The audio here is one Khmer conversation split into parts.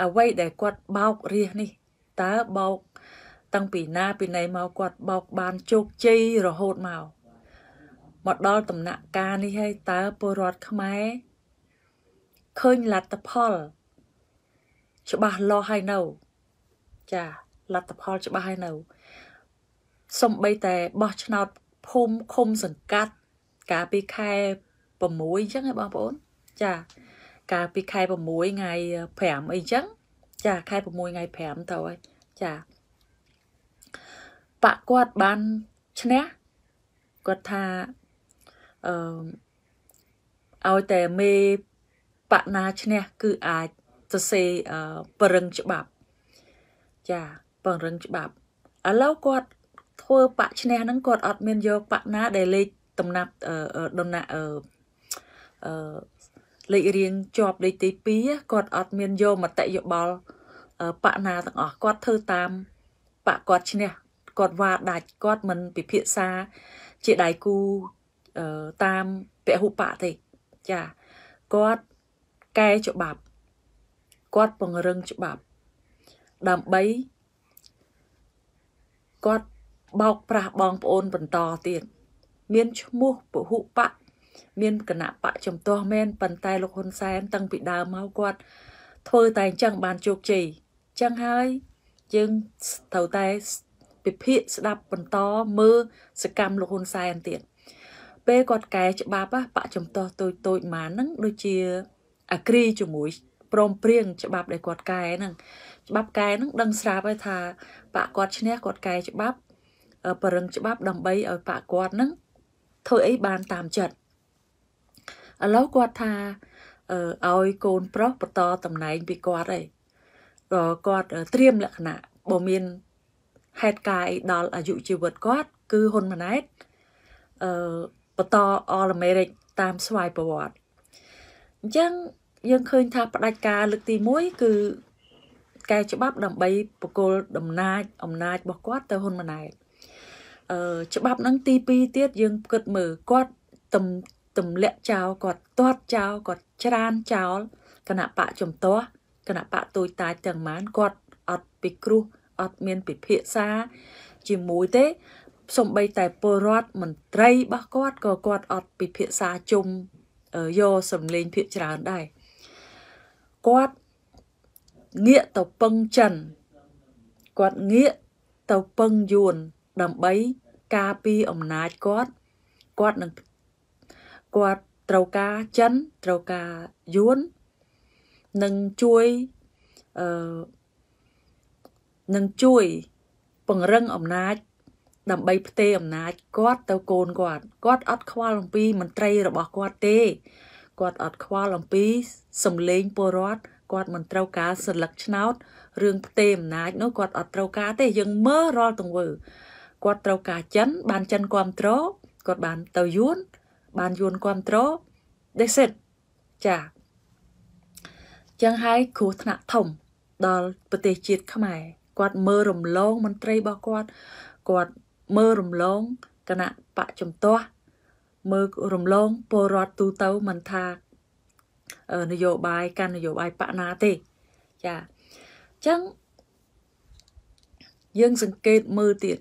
អ្វីដែលគាត់បោករាសនេះតើបោក តាំងពីណាពីណីមកគាត់បោក បានជោគជ័យរហូតមកមកដល់ដំណាក់កាលនេះហើយតើពលរដ្ឋខ្មែរឃើញលទ្ធផល ច្បាស់លាស់ហើយនៅ ចាលទ្ធផលច្បាស់ហើយនៅសំបីតែបោះឆ្នោតភូមិឃុំសង្កាត់កាលពីខែ6អញ្ចឹងហ៎បងប្អូនចាកាលពីខែ6ថ្ងៃ5អីចឹង ចាខែ6ថ្ងៃ5ទៅហើយចាបាក់គាត់បានឈ្នះគាត់ថាអឺឲ្យតែមេបណាឈ្នះគឺអាចសរសេរបរិងច្បាប់ចាបរិងច្បាប់ឥឡូវគាត់ ធ្វើបៈឈ្នះហ្នឹងគាត់អត់មានយកបៈណាដែលលេខតំណាប់ដុណាអឺលេខរៀងជាប់លេខទី2គាត់អត់មានយកមតិយោបល់បកណាទាំងអស់គាត់ធ្វើតាមបកគាត់ឈ្នះគាត់វាដាច់គាត់មិនពិភាក្សាជាដៃគូតាមពហុបកទេចាគាត់កែច្បាប់គាត់ពង្រឹងច្បាប់ដើម្បីគាត់បោកប្រាស់បងប្អូនបន្តទៀតមានឈ្មោះពហុបកមានគណៈបកជំទាស់មែនប៉ុន្តែលោកហ៊ុនសែនតាំងពីដើមមកគាត់ធ្វើតែអញ្ចឹងបានជោគជ័យអញ្ចឹងហើយយើងត្រូវតែពិភាក្សាស្ដាប់បន្តមើលសកម្មលោកហ៊ុនសែនទៀតពេលគាត់កែច្បាប់បកចំទាស់តូចតូចមកហ្នឹងដូចជាអាក្រីជាមួយព្រមព្រៀងច្បាប់ដែលគាត់កែហ្នឹងច្បាប់កែហ្នឹងដឹងស្រាប់ហើយថាបកគាត់ឈ្នះគាត់កែច្បាប់បរិងច្បាប់ដើម្បីឲ្យបកគាត់ហ្នឹងធ្វើអីបានតាមចិត្តឥឡូវគាត់ថាឲ្យកូនប្រុសបន្តតំណែងពីគាត់ឯងគាត់ត្រៀមលក្ខណៈបើមានហេតុការណ៍អីដល់អាយុជីវិតគាត់គឺហ៊ុនម៉ាណែតអឺបន្តអលអាមេរិកតាមស្វ័យប្រវត្តិអញ្ចឹងយើងឃើញថាផ្ដាច់ការលើកទី1គឺកែច្បាប់ដើម្បីបកគលដំណាចអំណាចរបស់គាត់ទៅហ៊ុនម៉ាណែតអឺច្បាប់នឹងទី2ទៀតយើងគិតមើលគាត់ទំទម្លាក់ចោលគាត់ទាត់ចោលគាត់ច្រានចោលគណៈបកជំទាស់គណៈបកទូចតាចទាំងម៉ានគាត់អត់ពិគ្រោះអត់មានពិភាក្សា ជាមួយទេសំបីតែពលរដ្ឋមន្ត្រីរបស់គាត់ក៏គាត់អត់ពិភាក្សាជុំយកសម្លេងភាកច្រើនដែរគាត់ងាកទៅពឹងចិនគាត់ងាកទៅពឹងយួនដើម្បីការពារអំណាចគាត់គាត់នឹងគាត់ត្រូវការចិនត្រូវការយួននឹងជួយអឺនឹងជួយ ពង្រឹងអំណាច ដើម្បីផ្ទេរអំណាចគាត់ទៅកូនគាត់គាត់អត់ខ្វល់អំពីមន្ត្រីរបស់គាត់ទេគាត់អត់ខ្វល់អំពីសម្លេងពលរដ្ឋគាត់មិនត្រូវការសិលឹកឆ្នោតរឿងផ្ទេរអំណាចនោះគាត់អត់ត្រូវការទេយើងមើលរាល់ទង្វើគាត់ត្រូវការចិនបានចិនគ្រប់គ្រងគាត់បានទៅយួនបានយួនគ្រប់ត្រ that's it ចាចឹងហើយគ្រោះថ្នាក់ធំ ដល់ប្រទេសជាតិខ្មែរគាត់ មើលរំលងមន្ត្រីរបស់គាត់គាត់មើលរំលងគណៈបកជំទាស់មើលរំលងពលរដ្ឋទូទៅមិនថានយោបាយកាន់នយោបាយបកណាទេចាអញ្ចឹងយើងសង្កេតមើលទៀត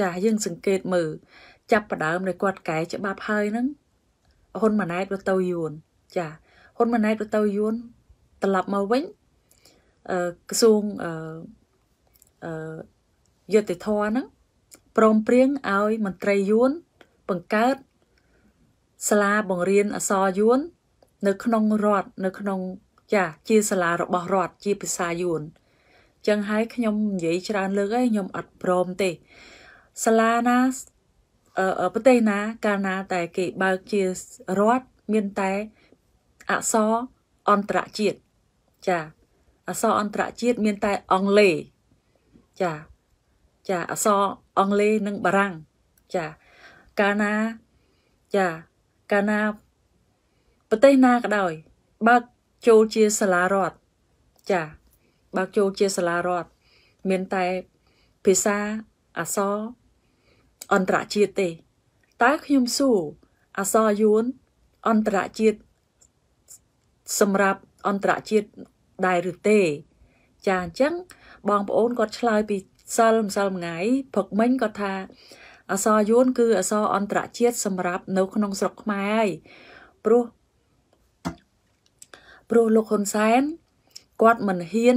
ចាយើង សង្កេត មើលចាប់ផ្ដើមដែលគាត់កែច្បាប់ហើយហ្នឹងហ៊ុនម៉ាណែតរត់ទៅយួនចាហ៊ុនម៉ាណែតរត់ទៅយួនត្រឡប់មកវិញអឺក្រសួងអឺអឺយុតិធម៌ហ្នឹងព្រមព្រៀងឲ្យមន្ត្រីយួន បង្កើតសាលាបង្រៀនអសរយួននៅក្នុងរដ្ឋនៅ ក្នុងចាជាសាលារបស់រដ្ឋជាភាសាយួនចឹងហើយខ្ញុំនិយាយច្រើន លើកហើយខ្ញុំ អត់ព្រមទេសាលាណាប្រទេសណាកាលណាតែគេបើកជារដ្ឋមានតែអក្សរអន្តរជាតិចាអក្សរអន្តរជាតិមានតែអង់គ្លេសចា ចាអក្សរអង់គ្លេសនិងបារាំងចាកាលណាចាកាលណាប្រទេសណាក៏ដោយ បើកចូលជាសាលារដ្ឋចា បើកចូលជាសាលារដ្ឋមានតែភាសាអក្សរអន្តរជាតិទេតើខ្ញុំសួរអសរយួនអន្តរជាតិសម្រាប់អន្តរជាតិដែរឬទេ ចាអញ្ចឹងបងប្អូនគាត់ឆ្លើយពីសិលម្សិលមិញព្រឹកមិញគាត់ថា អសរយួនគឺអសរអន្តរជាតិសម្រាប់នៅ ក្នុងស្រុកខ្មែរហើយព្រោះព្រោះលោកហ៊ុនសែនគាត់មិនហ៊ាន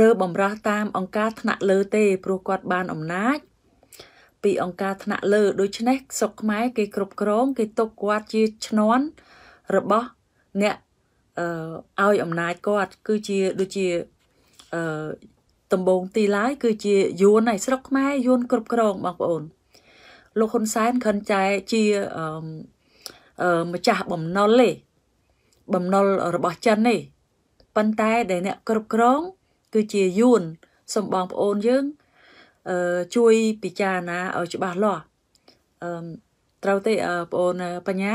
រើបំរាស់តាមអង្គការថ្នាក់លើទេព្រោះគាត់បានអំណាចពីអង្គការថ្នាក់លើដូច្នេះសុកខ្មែរគេគ្រប់គ្រងគេទុកគាត់ជាឈ្នន់របស់អ្នកអឺឲ្យអំណាចគាត់ គឺជាដូចជាអឺដំបងទីឡាយគឺជាយួនហើយស្រុកខ្មែរយួនគ្រប់គ្រងបងប្អូន លោកហ៊ុនសែនខិនចែជាអឺម្ចាស់បំណុលទេបំណុលរបស់ចិនទេប៉ុន្តែ ដែលអ្នកគ្រប់គ្រងគឺជាយួនសំបងប្អូនយើងជួយពិចារណាឲ្យច្បាស់លាស់អឺត្រូវទេបងអូនបញ្ញា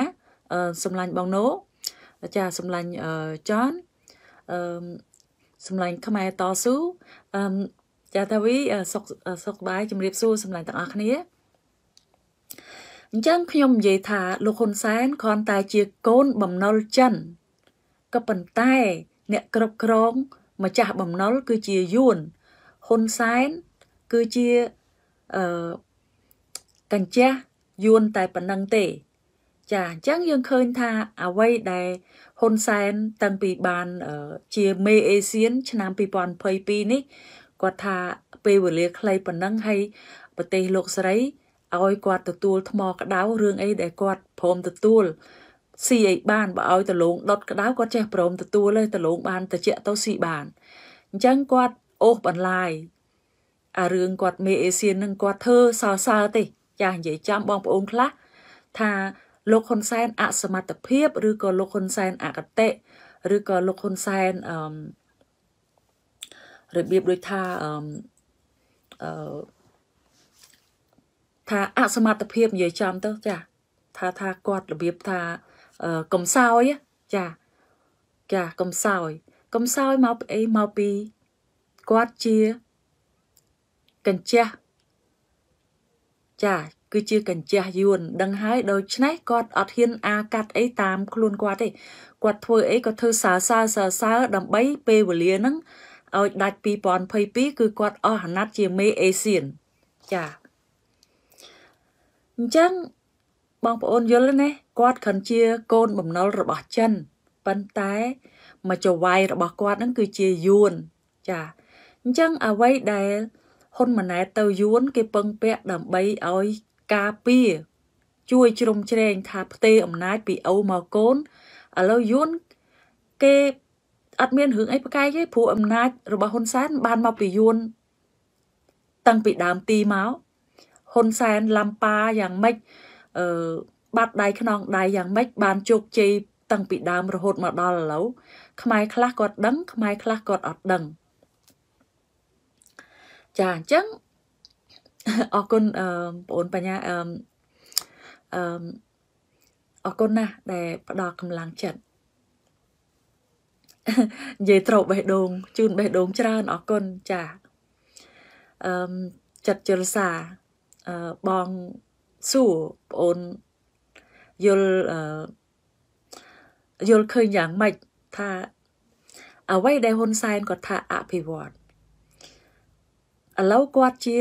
សម្លាញ់បងណូចាសម្លាញ់ចនអឺសម្លាញ់ខ្មែរតស៊ូអឺចាតាវីសុខសុខបាយជំរាបសួរសម្លាញ់ទាំងអស់គ្នាអញ្ចឹងខ្ញុំនិយាយថាលោកហ៊ុនសែនគ្រាន់តែជាកូនបំណុលចិនក៏ប៉ុន្តែអ្នកគ្រប់គ្រងម្ចាស់បំណុលគឺជាយួនហ៊ុនសែនគឺជាអឺកញ្ចេះយួនតែប៉ុណ្ណឹងទេ ចាអញ្ចឹងយើងឃើញថាអ្វីដែលហ៊ុនសែនតាំងពីបានជាមេអេសៀនឆ្នាំ2022នេះគាត់ថាពេលវេលាខ្លីប៉ុណ្ណឹងហើយប្រទេសលោកស្រីឲ្យគាត់ទទួលថ្មក្តៅរឿងអីដែលគាត់ព្រមទទួលស៊ីអីបានបើឲ្យតលងដុតក្តៅគាត់ចេះព្រមទទួលទេតលងបានតិចទៅស៊ីបានអញ្ចឹងគាត់អូសបន្លាយអារឿងគាត់មេអេសៀននឹងគាត់ធ្វើសរសើរទេ ចានិយាយចំបងប្អូនខ្លះថាលោកហ៊ុនសែនអសមត្ថភាព ឬក៏លោកហ៊ុនសែនអកតេឬក៏លោកហ៊ុនសែនអឺរបៀបដូចថាអឺថាអសមត្ថភាពនិយាយចំទៅចាថាថាគាត់របៀបថាកំសោយចាចាកំសោយកំសោយមកអីមកពីគាត់ជាកញ្ជះចាគឺជាកញ្ជះយួនដឹងហើយដូច្នេះគាត់អត់ហ៊ានអាកាត់អីតាម ខ្លួនគាត់ទេគាត់ធ្វើអីក៏ធ្វើសើសើសើសើដើម្បី ពេលវេលាហ្នឹងឲ្យដាច់2022គឺគាត់អស់អាណត្តិជាមេអេសៀនចាអញ្ចឹងបងប្អូនយល់ទេណាគាត់ខឹងជា កូនបំណុលរបស់ចិនប៉ុន្តែមកចវាយរបស់គាត់ហ្នឹងគឺជាយួនចាអញ្ចឹងអ្វីដែលហ៊ុនម៉ាណែតទៅយួន គេពឹងពាក់ដើម្បីឲ្យការពារជួយជ្រោមជ្រែងថាផ្ទេរអំណាចពីអូមកកូនឥឡូវយួនគេអត់មានរឿងអីប្រកែកទេព្រោះអំណាចរបស់ហ៊ុនសែនបានមកពីយួនតាំងពីដើមទីមកហ៊ុនសែនឡាំប៉ាយ៉ាងម៉េចអឺបាត់ដៃខ្នងដៃយ៉ាងម៉េចបានជោគជ័យតាំងពីដើមរហូតមកដល់ឥឡូវខ្មែរខ្លះគាត់ដឹងខ្មែរខ្លះគាត់អត់ដឹងចាអញ្ចឹងអរគុណបងអូនបញ្ញាអឺអរគុណណាស់ដែលផ្ដល់កម្លាំងចិត្តនិយាយត្រូវបេះដូងជូនបេះដូងច្រើនអរគុណចាអឺចិត្តជលសាអឺបងសួរបងអូនយល់អឺយល់ឃើញយ៉ាងម៉េចថាអ្វីដែលហ៊ុនសែនគាត់ថាអភិវឌ្ឍឥឡូវគាត់ជា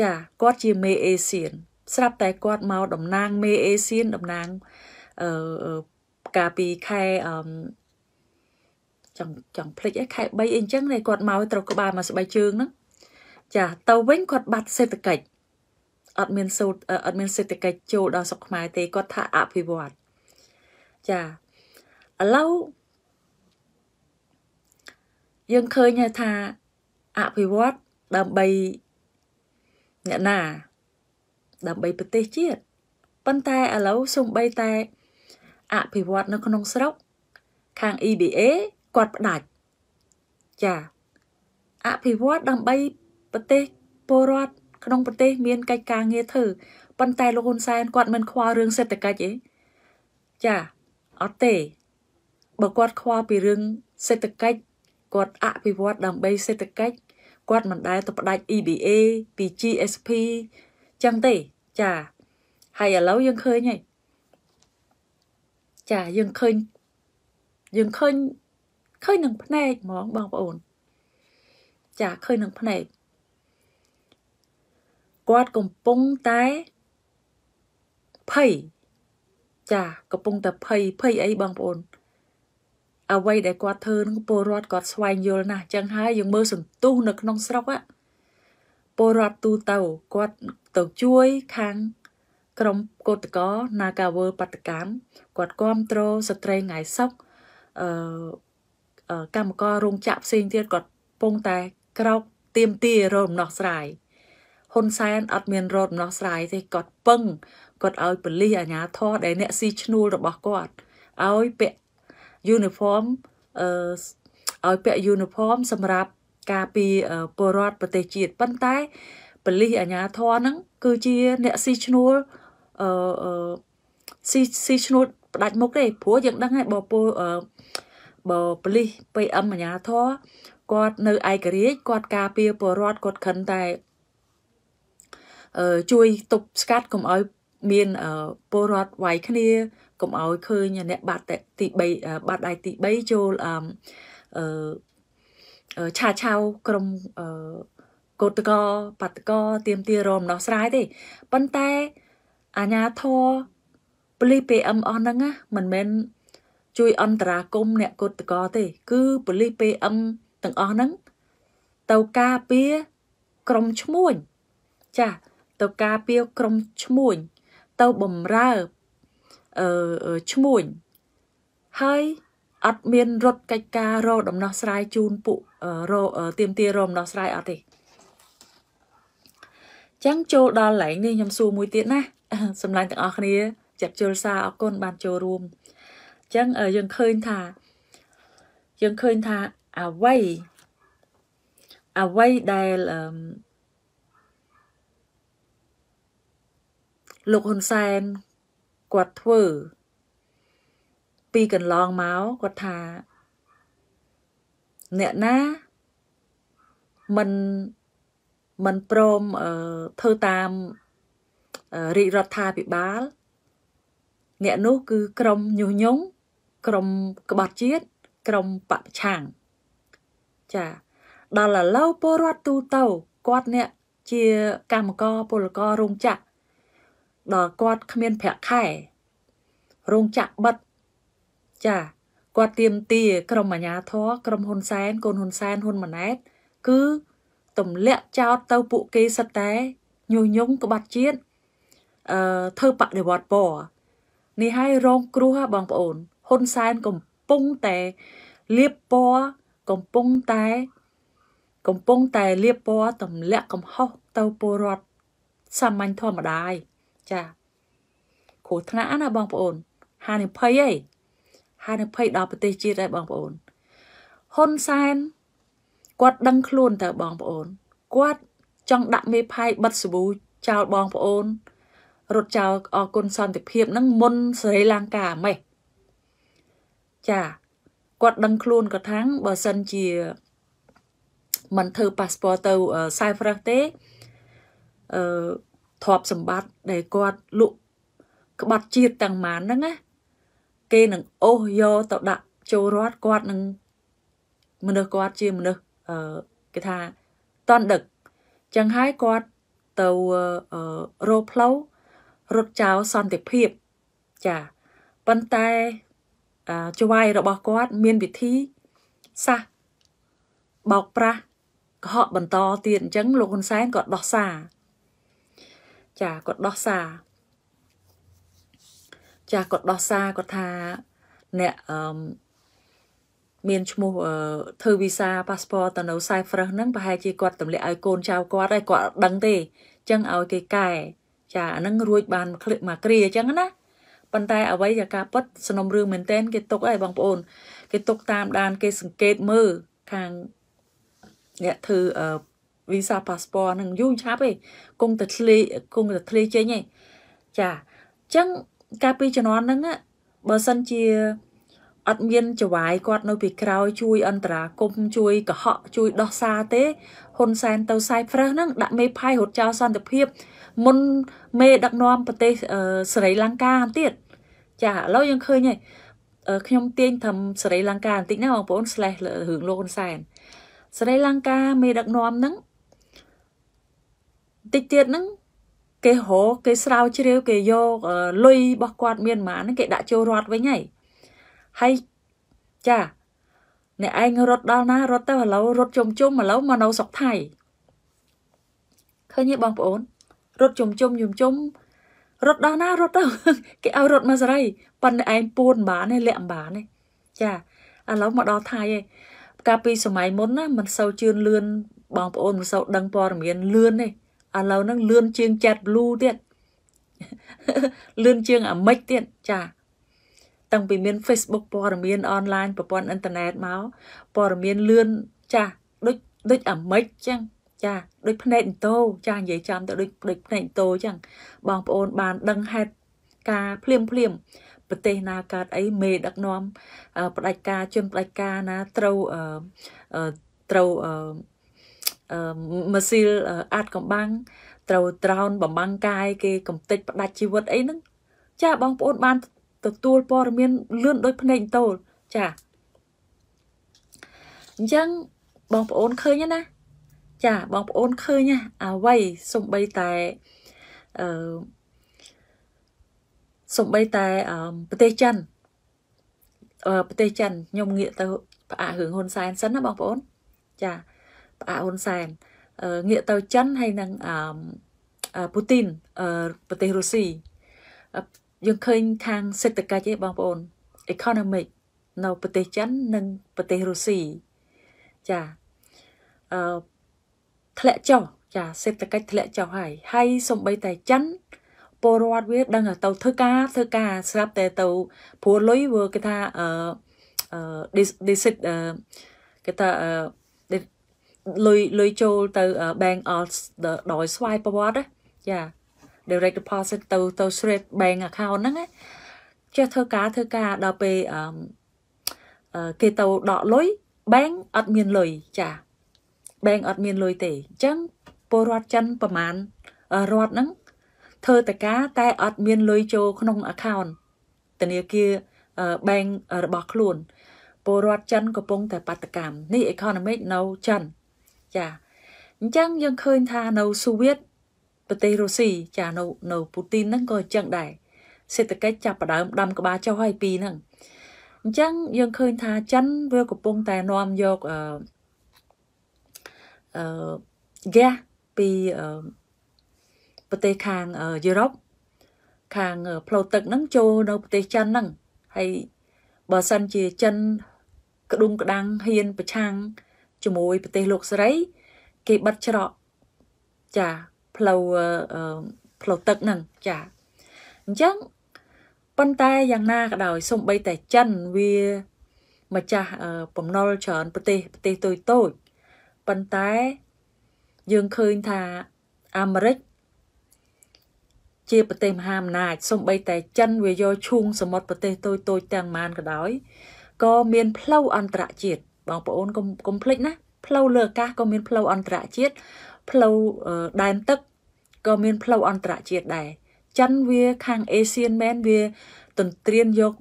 ចាគាត់ជាមេអេសៀនស្រាប់តែគាត់មកតំណាង មេអេសៀនតំណាងអឺកាលពីខែអឺចង់ចង់ភ្លេចឯខែ3អីចឹងគាត់មកត្រូវក្បាលមកស្បែកជើងហ្នឹងចាទៅវិញគាត់បាត់ សេដ្ឋកិច្ចអត់មានសូតអត់មានសេដ្ឋកិច្ចចូលដល់ស្រុកខ្មែរទេគាត់ថាអភិវឌ្ឍចាឥឡូវយើងឃើញថាអភិវឌ្ឍដើម្បីអ្នកណា ដើម្បីប្រទេសជាតិប៉ុន្តែឥឡូវសំបីតែអភិវឌ្ឍនៅក្នុងស្រុកខាង EBA គាត់ផ្ដាច់ចាអភិវឌ្ឍដើម្បីប្រទេសពលរដ្ឋក្នុងប្រទេសមានកិច្ចការងារធ្វើប៉ុន្តែលោកហ៊ុនសែនគាត់មិនខ្វល់រឿងសេដ្ឋកិច្ចទេចាអត់ទេបើគាត់ខ្វល់ពីរឿងសេដ្ឋកិច្ចគាត់អភិវឌ្ឍដើម្បីសេដ្ឋកិច្ចគាត់មិនដែលទៅផ្ដាច់ EBA ពី GSP ចឹងទេចា ហើយឥឡូវយើងឃើញហើយចាយើងឃើញយើងឃើញឃើញនឹងភ្នែកហ្មងបងប្អូន ចាឃើញនឹងភ្នែកគាត់កំពុងតែភ័យចាកំពុងតែភ័យភ័យអីបងប្អូនអ្វីដែលគាត់ធ្វើនឹងពលរដ្ឋគាត់ស្វែងយល់ណាស់ចឹងហើយយើងមើលសន្ទុះនៅក្នុងស្រុកពលរដ្ឋទូទៅគាត់ទៅជួយខាងក្រុមកោតកោនាការវើបដកម្មគាត់គ្រប់គ្រងស្ត្រីថ្ងៃសុកអឺកម្មកររោងចក្រផ្សេងទៀតគាត់ពងតែក្រោកទៀមទារំដោះស្រាយហ៊ុនសែនអត់មានរត់ដំណោះស្រាយទេគាត់ពឹងគាត់ឲ្យប៉ូលីសអាជ្ញាធរដែលអ្នកស៊ីឈ្នួលរបស់គាត់ឲ្យពាក់ uniform ឲ្យពាក់ uniform សម្រាប់ការពីពលរដ្ឋប្រទេសជាតិប៉ុន្តែប៉ូលីសអាជ្ញាធរហ្នឹងគឺជា អ្នកស៊ីឈ្នួលអឺស៊ីស៊ីឈ្នួលផ្ដាច់មុខទេព្រោះយើងដឹងហើយបើពលបើប៉ូលីស PM អាជ្ញាធរគាត់ នៅឯករាជ្យគាត់ការពារពលរដ្ឋគាត់ខិនតែអឺជួយទប់ស្កាត់កុំឲ្យ មានពលរដ្ឋវាយគ្នាកុំឲ្យឃើញអ្នក បាត់ទី3បាត់ដៃទី3ចូលអឺឆាឆាវក្រុមកោតកបាតកទៀមទារមដោះស្រាយទេប៉ុន្តែ អាញាធរប៉ូលីស PM អស់ហ្នឹងណាមិនមែនជួយ អន្តរាគមអ្នកកោតកទេ គឺប៉ូលីស PM ទាំងអស់ហ្នឹងទៅការពារក្រុមឈ្មួញចាទៅការពារក្រុមឈ្មួញទៅបំរើអឺឈ្មួញហើយអត់មានរត់កិច្ចការរកដំណោះស្រាយជូនពួករកទៀមទារមដោះស្រាយអត់ទេចឹងចូលដល់ឡែងនេះខ្ញុំសួរមួយទៀតណាសម្លាញ់ទាំងអស់គ្នា ចាត់ជុលសារអរគុណបានចូលរួមចឹងយើងឃើញថាយើងឃើញថាអ្វីអ្វីដែលលោកហ៊ុនសែនគាត់ធ្វើពីកន្លងមកគាត់ថាអ្នកណាមិនមិនព្រមធ្វើតាមរាជរដ្ឋាភិបាលអ្នកនោះគឺក្រមញុះញង់ក្រមក្បត់ជាតិក្រមបពឆាំងចាដល់ឥឡូវពលរដ្ឋទូទៅគាត់អ្នកជាកម្មករពលកររោងចក្រដល់គាត់គ្មានប្រាក់ខែរោងចក្របិទចាគាត់ទៀមទាក្រមអាញាធរក្រមហ៊ុនសែន កូនហ៊ុនសែនហ៊ុនម៉ាណែត គឺទម្លាក់ចោតទៅពួកគេសិតតែញុះញង់ក្បត់ជាតិអឺធ្វើបដិវត្តពណ៌នេះហើយរងគ្រោះបងប្អូនហ៊ុនសែន កំពុងតែលៀបពណ៌កំពុងតែ កំពុងតែលៀបពណ៌ទម្លាក់ កំហុសទៅពលរដ្ឋសាមញ្ញធម្មតាឯងចាគ្រោះថ្នាក់ណាបងប្អូនហានិភ័យអីហានិភ័យដល់ប្រទេសជាតិហើយបងប្អូនហ៊ុនសែនគាត់ ដឹង ខ្លួនទៅបងប្អូនគាត់ចង់ដាក់មេផាយបិទសាប៊ូចោលបងប្អូនរត់ចោលអគុណសន្តិភាពនឹងមុនសេរីលង្កាម៉េះចាគាត់ ដឹងខ្លួនក៏ថាំងបើសិនជាមិនធ្វើប៉ាសពតទៅសាយហ្វ្រឹសទេអឺទ្រព្យសម្បត្តិដែលគាត់លក់ក្បត់ជាតិទាំងម៉ានហ្នឹងណាគេនឹងអូសយកទៅដាក់ចូលរដ្ឋគាត់នឹងមនុស្សគាត់ជាមនុស្សអឺគេថាតនដឹកចឹងហើយគាត់ទៅរោផ្លូវរត់ចោលសន្តិភាពចាប៉ុន្តែច្វាយរបស់គាត់ មានវិធីសាសបោកប្រាស់កុហកបន្តទៀតអញ្ចឹងលោកហ៊ុនសែនក៏ដោះសារចាគាត់ដោះសារចាគាត់ដោះសារគាត់ថាអ្នកអឺមានឈ្មោះធ្វើវីសាប៉ាសពតទៅនៅសៃហ្វ្រឹសហ្នឹងប្រហែលជាគាត់ទម្លាក់ឲ្យកូនចៅគាត់ហើយគាត់អត់ដឹងទេអញ្ចឹងឲ្យ គេកែចាអាហ្នឹងរួចបានមួយគ្លីមួយគ្រាអញ្ចឹងណាប៉ុន្តែអ្វីជាការពិតសំណុំរឿងមែនតែនគេຕົកហើយបងប្អូន គេຕົកតាមដាន គេសង្កេតមើលខាងអ្នកធ្វើវីសាប៉ាសពតហ្នឹងយូរឆាប់ឯងគង់តែធ្លាយគង់តែធ្លាយចេញឯងចាអញ្ចឹងកាលពីជំនាន់ហ្នឹងបើសិនជាអត់មានចវាយគាត់នៅពីក្រោយ ជួយ អន្តរាគមជួយកុហកជួយដោះសារទេហ៊ុនសែនទៅសាយប្រើសហ្នឹងដាក់មេផៃរត់ចោលសន្តិភាព មុនមេដឹកនាំប្រទេសស្រីលង្កាទៀតចាឥឡូវយើងឃើញហើយខ្ញុំទាញធំស្រីលង្កាបន្តិចណាបងប្អូន slash រឿងលោកហ៊ុនសែនស្រីលង្កា មេដឹកនាំហ្នឹងតិចទៀតហ្នឹងគេហៅគេស្រាវជ្រាវគេយកលុយរបស់គាត់មានប៉ុន្មានហ្នឹងគេដាក់ចូលរត់វិញហើយហើយចាអ្នកឯងរត់ដល់ណារត់ទៅឥឡូវរត់ជុំជុំឥឡូវមកនៅស្រុកថៃឃើញទេបងប្អូនរត់ជុំជុំជុំជុំរត់ដល់ណារត់ទៅគេឲ្យរត់មកសេរីប៉ុន្តែឯងពួនបានទេលាក់បានទេចាឥឡូវមកដល់ថៃឯងកាលពីសម័យមុនណាមិនសូវជឿនលឿនបងប្អូនមិនសូវដឹងព័ត៌មានលឿនទេឥឡូវហ្នឹងលឿនជាង JetBlue ទៀតលឿនជាងអាមិចទៀតចាតាំងពីមាន Facebook ព័ត៌មានអនឡាញប្រព័ន្ធអ៊ីនធឺណិតមកព័ត៌មានលឿនចាដូចដូចអាមិចចឹងចាដូចភ្នែកអ៊ីនតូចានិយាយចំទៅដូចដូចភ្នែកអ៊ីនតូចឹងបងប្អូន បាន ដឹងហេតុការភ្លាមភ្លាម ប្រទេសណាកើតអីមេដឹកនាំផ្ដាច់ការជនផ្ដាច់ការណាត្រូវត្រូវម៉ាស៊ីលអាតកំបាំងត្រូវត្រោនបំបាំងកាយគេកំទេចផ្ដាច់ជីវិតអីហ្នឹងចាបងប្អូន បានទទួលព័ត៌មានលឿនដូចភ្នែកតូលចាអញ្ចឹងបងប្អូនឃើញណាចាបងប្អូនឃើញណាអ្វីសំបីតែអឺសំបីតែប្រទេសចិនប្រទេសចិនខ្ញុំងាកទៅផ្អាករឿងហ៊ុនសែនសិនណាបងប្អូនចាផ្អាកហ៊ុនសែនងាកទៅចិនហើយនឹងពូទីនប្រទេសរុស្ស៊ីយើងឃើញខាងសេដ្ឋកិច្ចឯងបងប្អូន economic នៅប្រទេសចិន និងប្រទេសរុស្ស៊ីចាអឺធ្លាក់ចុះចាសេដ្ឋកិច្ចធ្លាក់ចុះហើយហើយសំបីតែចិនពលរដ្ឋវាដឹងទៅធ្វើការធ្វើការស្រាប់តែទៅព្រោះលុយវាគេថាអឺ deficit គេថាអឺលុយលុយចូលទៅ bank អត់ដោយ swipe ប្រវត្តិចា direct deposit ទៅទៅ straight bank account ហ្នឹងចេះធ្វើការធ្វើការដល់ពេលគេទៅដកលុយ bank អត់មានលុយចា bank អត់មានលុយទេអញ្ចឹងពលរដ្ឋចិនប្រហែលរដ្ឋហ្នឹងធ្វើតការតែអត់មានលុយចូលក្នុង account ធនាគារ bank របស់ខ្លួនពលរដ្ឋចិនកំពុងតែបាតកម្មនេះ economic នៅចិនចាអញ្ចឹងយើងឃើញថានៅសូវៀតប្រទេសរុស្ស៊ីចានៅនៅពូទីនហ្នឹងក៏អញ្ចឹងដែរសេដ្ឋកិច្ចចាប់ផ្ដើមដាំក្បាលចុះហើយពីហ្នឹងអញ្ចឹងយើងឃើញថាចិនវាកំពុងតែនាំយកអឺអឺហ្គាសពីអឺប្រទេសខាងយុរ៉ុបខាងផ្លូវទឹកហ្នឹងចូលនៅប្រទេសចិនហ្នឹងហើយបើសិនជាចិនក្ដុំក្ដាំងហ៊ានប្រឆាំងជាមួយប្រទេសលោកសេរី គេបិទច្រកចាផ្លូវផ្លូវទឹកហ្នឹងចាអញ្ចឹងប៉ុន្តែយ៉ាងណាក៏ដោយសំបីតែចិនវាម្ចាស់បំណុលច្រើនប្រទេសប្រទេសតូចតូចប៉ុន្តែ យើងឃើញថាអាមេរិកជាប្រទេសមហាអំណាចសំបីតែចិនវាយកឈូងសមុទ្រប្រទេសតូចតូចទាំងម៉ានក៏ដោយក៏មានផ្លូវអន្តរជាតិបងប្អូនកុំកុំភ្លេចណាផ្លូវលើអាកាសក៏មានផ្លូវអន្តរជាតិផ្លូវដែនទឹកក៏មាន ផ្លូវអន្តរជាតិដែរចិនវាខាងអេសៀនមែនវាទន្ទ្រានយក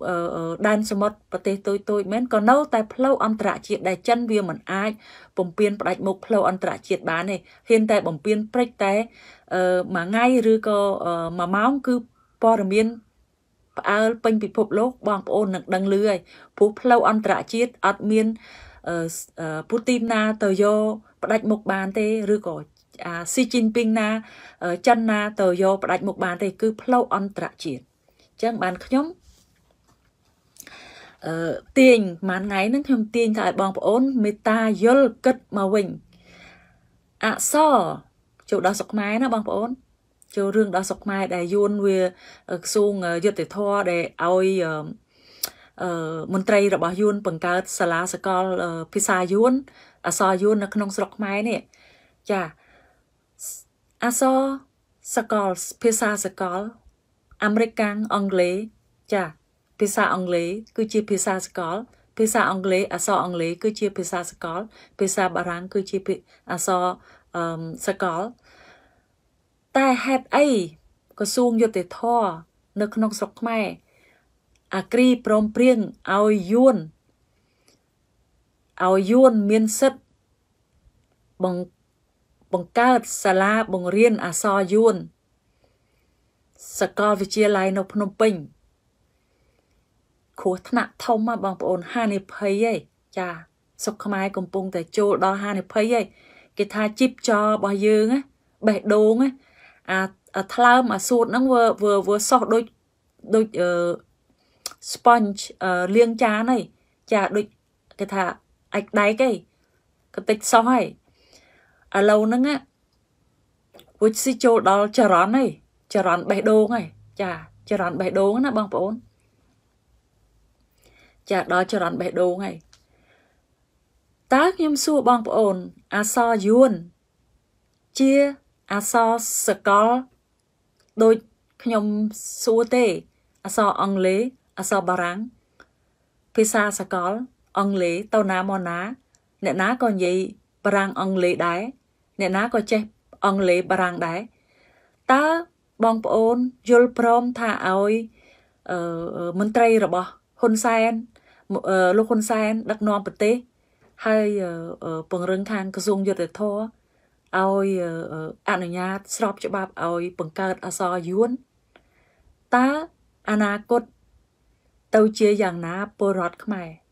ដែនសមុទ្រប្រទេសតូចតូចមែនក៏នៅតែ ផ្លូវអន្តរជាតិដែលចិនវាមិនអាចបំពេញផ្ដាច់មុខផ្លូវអន្តរជាតិបានទេហ៊ានតែ បំពេញព្រិចតែមួយថ្ងៃឬក៏មួយម៉ោងគឺព័ត៌មានផ្អើលពេញពិភពលោកបងប្អូននឹងដឹងលឺហើយព្រោះផ្លូវអន្តរជាតិអត់មានអឺពូទីនណាទៅយកផ្ដាច់មុខបានទេឬក៏អាស៊ីជីនពីងណាចិនណាទៅយកផ្ដាច់មុខបានទេ គឺផ្លូវអន្តរជាតិអញ្ចឹងបានខ្ញុំអឺទាញប្រហែលថ្ងៃហ្នឹងខ្ញុំទាញថាឲ្យបងប្អូនមេត្តាយល់គិតមកវិញអសរចូលដល់សុកខ្មែរណាបងប្អូនចូលរឿងដល់សុកខ្មែរដែលយួនវាខ្សួងយុទ្ធធរដែលឲ្យមន្ត្រី របស់យួនបង្កើតសាលាសកលភាសាយួនអសរយួននៅក្នុងស្រុកខ្មែរនេះចាអសរសកលភាសាសកលអាមេរិកកាំងអង់គ្លេសចាភាសាអង់គ្លេសគឺជាភាសាសកល ភាសាអង់គ្លេសអសរអង់គ្លេសគឺជាភាសាសកលភាសាបារាំងគឺជាអសរសកលតែហេតុអីក្រសួងយុតិធធនៅក្នុង ស្រុកខ្មែរអាគ្រីព្រមព្រៀងឲ្យយួនឲ្យយួនមានសិទ្ធបង្បង្កើតសាលាបង្រៀនអសរយួនសកលវិទ្យាល័យនៅភ្នំពេញគ្រោះថ្នាក់ធំណាបងប្អូនហានិភ័យឯងចា សុកខ្មែរកំពុងតែចូលដល់ហានិភ័យឯងគេថាជីបចររបស់យើងបេះដូងអាថ្លើមអាសួតហ្នឹងវើវើសោះដូចដូចអឺ sponge លាងចានហីចាដូចគេថាអាច់ដែកហីកតិចសោះហីឥឡូវហ្នឹងពុជស៊ីចូលដល់ចរន្តហីចរន្តបេះដូងហីចាចរន្តបេះដូងណាបងប្អូនចាដល់ចរន្តបេះដូងហីតើខ្ញុំសួរបងប្អូនអសរយួនជាអសរសកលដូចខ្ញុំសួរទេអសរអង់គ្លេសអក្សរបារាំងភាសាសកលអង់គ្លេសទៅណាមកណា អ្នកណាក៏និយាយបារាំងអង់គ្លេសដែរអ្នកណាក៏ចេះអង់គ្លេសបារាំងដែរតើបងប្អូនយល់ព្រមថាឲ្យមន្ត្រីរបស់ហ៊ុនសែនលោកហ៊ុនសែន ដឹកនាំប្រទេសហើយពង្រឹងខាងក្រសួងយុទ្ធធរឲ្យអនុញ្ញាត ស្របច្បាប់ឲ្យ បង្កើតអសរយួនតើអនាគតទៅជាយ៉ាងណាពលរដ្ឋខ្មែរ